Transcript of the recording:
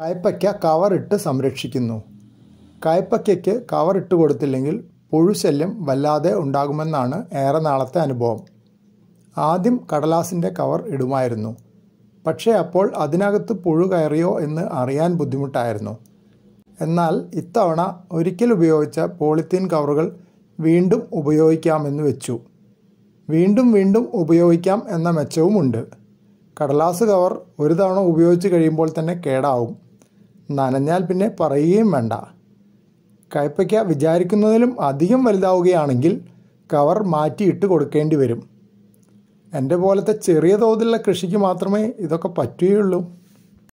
കയ്പയ്ക്ക കവറിട്ട് സംരക്ഷിക്കുന്നു കയ്പയ്ക്കയ്ക്ക് കവറിട്ട് കൊടുത്തില്ലെങ്കിൽ പുഴുശല്യം വല്ലാതെ ഉണ്ടാകുമെന്നാണ് ഏറെ നാളത്തെ അനുഭവം ആദ്യം കടലാസിൻ്റെ കവർ ഇടുമായിരുന്നു പക്ഷേ അപ്പോൾ അതിനകത്ത് പുഴു കയറിയോ എന്ന് അറിയാൻ ബുദ്ധിമുട്ടായിരുന്നു എന്നാൽ ഇത്തവണ ഒരിക്കൽ ഉപയോഗിച്ച പോളിത്തീൻ കവറുകൾ വീണ്ടും ഉപയോഗിക്കാമെന്ന് വെച്ചു വീണ്ടും വീണ്ടും ഉപയോഗിക്കാം എന്ന മെച്ചവുമുണ്ട് കടലാസ് കവർ ഒരു തവണ ഉപയോഗിച്ച് കഴിയുമ്പോൾ തന്നെ കേടാവും നനഞ്ഞാൽ പിന്നെ പറയുകയും വേണ്ട കയ്പയ്ക്ക വിചാരിക്കുന്നതിലും അധികം വലുതാവുകയാണെങ്കിൽ കവർ മാറ്റിയിട്ട് കൊടുക്കേണ്ടി വരും എൻ്റെ പോലത്തെ ചെറിയ തോതിലുള്ള കൃഷിക്ക് മാത്രമേ ഇതൊക്കെ പറ്റുകയുള്ളൂ